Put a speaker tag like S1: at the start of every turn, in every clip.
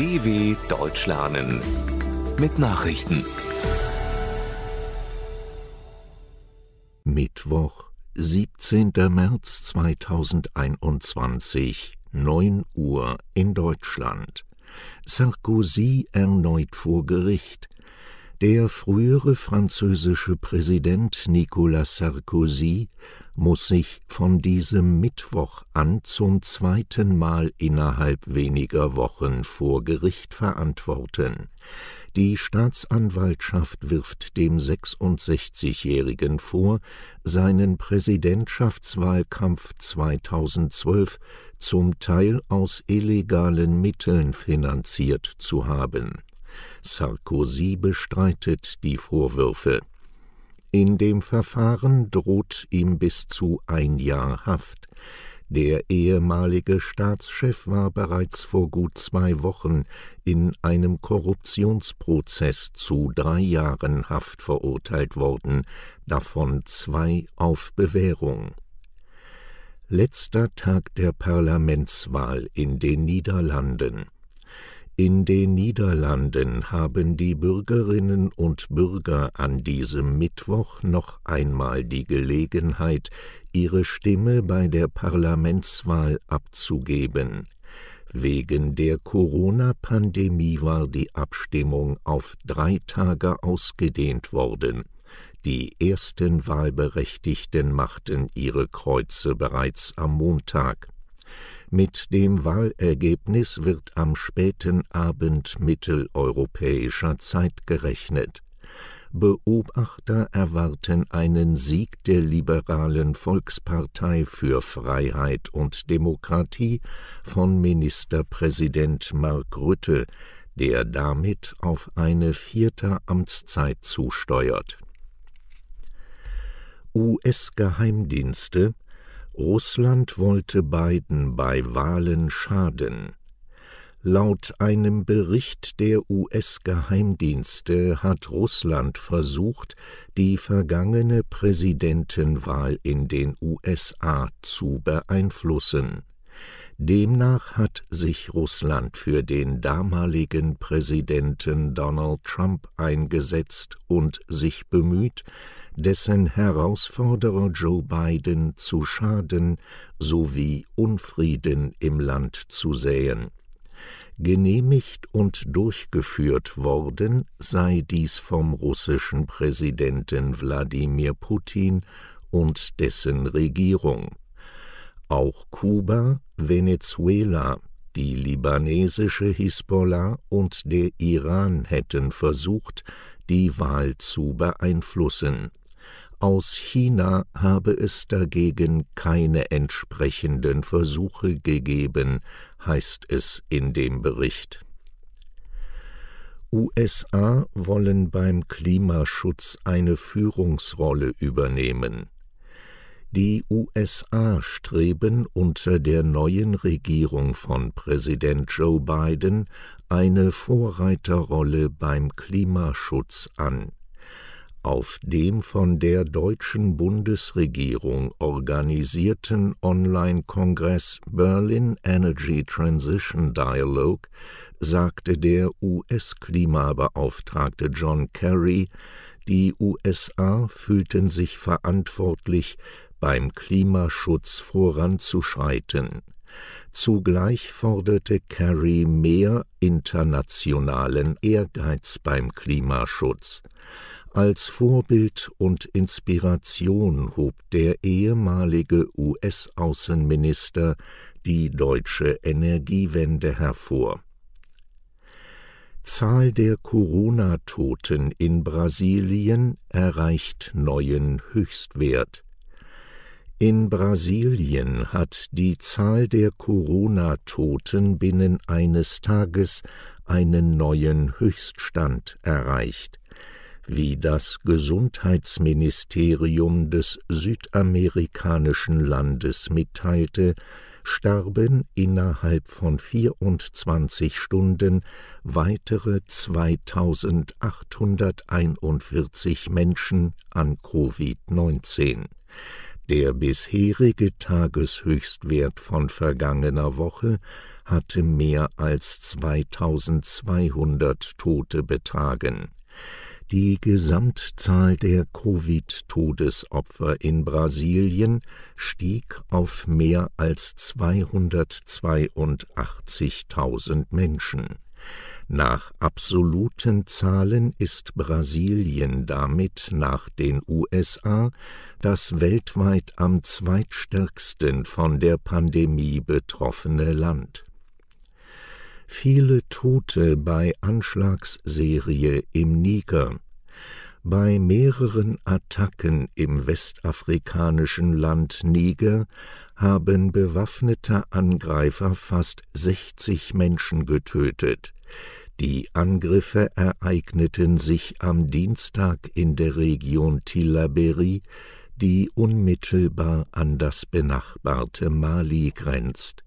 S1: DW Deutsch lernen mit Nachrichten. Mittwoch, 17. März 2021, 9 Uhr in Deutschland. Sarkozy erneut vor Gericht. Der frühere französische Präsident Nicolas Sarkozy muss sich von diesem Mittwoch an zum zweiten Mal innerhalb weniger Wochen vor Gericht verantworten. Die Staatsanwaltschaft wirft dem 66-Jährigen vor, seinen Präsidentschaftswahlkampf 2012 zum Teil aus illegalen Mitteln finanziert zu haben. Sarkozy bestreitet die Vorwürfe. In dem Verfahren droht ihm bis zu ein Jahr Haft. Der ehemalige Staatschef war bereits vor gut zwei Wochen in einem Korruptionsprozess zu drei Jahren Haft verurteilt worden, davon zwei auf Bewährung. Letzter Tag der Parlamentswahl in den Niederlanden. In den Niederlanden haben die Bürgerinnen und Bürger an diesem Mittwoch noch einmal die Gelegenheit, ihre Stimme bei der Parlamentswahl abzugeben. Wegen der Corona-Pandemie war die Abstimmung auf drei Tage ausgedehnt worden. Die ersten Wahlberechtigten machten ihre Kreuze bereits am Montag. Mit dem Wahlergebnis wird am späten Abend mitteleuropäischer Zeit gerechnet. Beobachter erwarten einen Sieg der liberalen Volkspartei für Freiheit und Demokratie von Ministerpräsident Mark Rütte, der damit auf eine vierte Amtszeit zusteuert. US-Geheimdienste Russland wollte Biden bei Wahlen schaden. Laut einem Bericht der US-Geheimdienste hat Russland versucht, die vergangene Präsidentenwahl in den USA zu beeinflussen Demnach hat sich Russland für den damaligen Präsidenten Donald Trump eingesetzt und sich bemüht, dessen Herausforderer Joe Biden zu schaden sowie Unfrieden im Land zu säen. Genehmigt und durchgeführt worden sei dies vom russischen Präsidenten Wladimir Putin und dessen Regierung auch Kuba, Venezuela, die libanesische Hisbollah und der Iran hätten versucht, die Wahl zu beeinflussen. Aus China habe es dagegen keine entsprechenden Versuche gegeben, heißt es in dem Bericht. USA wollen beim Klimaschutz eine Führungsrolle übernehmen. Die USA streben unter der neuen Regierung von Präsident Joe Biden eine Vorreiterrolle beim Klimaschutz an. Auf dem von der deutschen Bundesregierung organisierten Online-Kongress Berlin Energy Transition Dialogue sagte der US-Klimabeauftragte John Kerry, die USA fühlten sich verantwortlich beim Klimaschutz voranzuschreiten. Zugleich forderte Kerry mehr internationalen Ehrgeiz beim Klimaschutz. Als Vorbild und Inspiration hob der ehemalige US-Außenminister die deutsche Energiewende hervor. Zahl der Corona-Toten in Brasilien erreicht neuen Höchstwert. In Brasilien hat die Zahl der Corona-Toten binnen eines Tages einen neuen Höchststand erreicht. Wie das Gesundheitsministerium des südamerikanischen Landes mitteilte, starben innerhalb von 24 Stunden weitere 2841 Menschen an Covid-19. Der bisherige Tageshöchstwert von vergangener Woche hatte mehr als 2200 Tote betragen. Die Gesamtzahl der Covid-Todesopfer in Brasilien stieg auf mehr als 282.000 Menschen nach absoluten Zahlen ist Brasilien damit nach den USA das weltweit am zweitstärksten von der Pandemie betroffene Land. Viele Tote bei Anschlagsserie im Niger, bei mehreren Attacken im westafrikanischen Land Niger haben bewaffnete Angreifer fast 60 Menschen getötet. Die Angriffe ereigneten sich am Dienstag in der Region Tillaberi, die unmittelbar an das benachbarte Mali grenzt.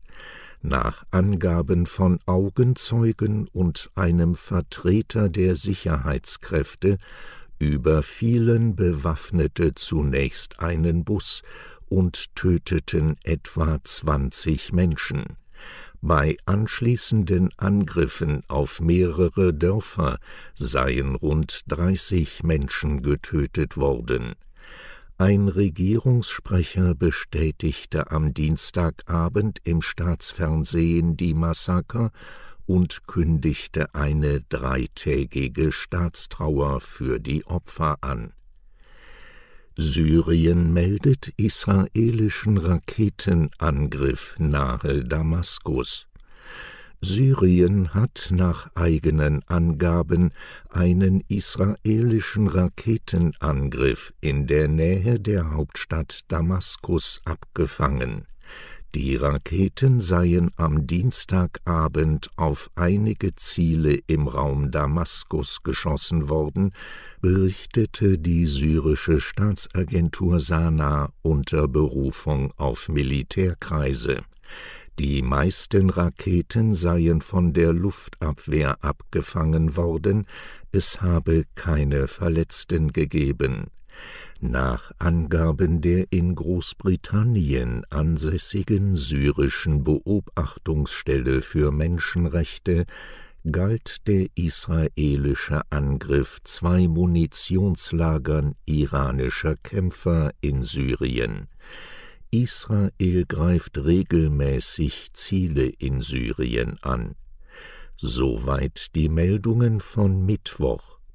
S1: Nach Angaben von Augenzeugen und einem Vertreter der Sicherheitskräfte überfielen Bewaffnete zunächst einen Bus und töteten etwa 20 Menschen. Bei anschließenden Angriffen auf mehrere Dörfer seien rund 30 Menschen getötet worden. Ein Regierungssprecher bestätigte am Dienstagabend im Staatsfernsehen die Massaker und kündigte eine dreitägige Staatstrauer für die Opfer an. Syrien meldet israelischen Raketenangriff nahe Damaskus. Syrien hat nach eigenen Angaben einen israelischen Raketenangriff in der Nähe der Hauptstadt Damaskus abgefangen. Die Raketen seien am Dienstagabend auf einige Ziele im Raum Damaskus geschossen worden, berichtete die syrische Staatsagentur Sana unter Berufung auf Militärkreise. Die meisten Raketen seien von der Luftabwehr abgefangen worden, es habe keine Verletzten gegeben nach Angaben der in Großbritannien ansässigen syrischen Beobachtungsstelle für Menschenrechte galt der israelische Angriff zwei Munitionslagern iranischer Kämpfer in Syrien. Israel greift regelmäßig Ziele in Syrien an. Soweit die Meldungen von Mittwoch,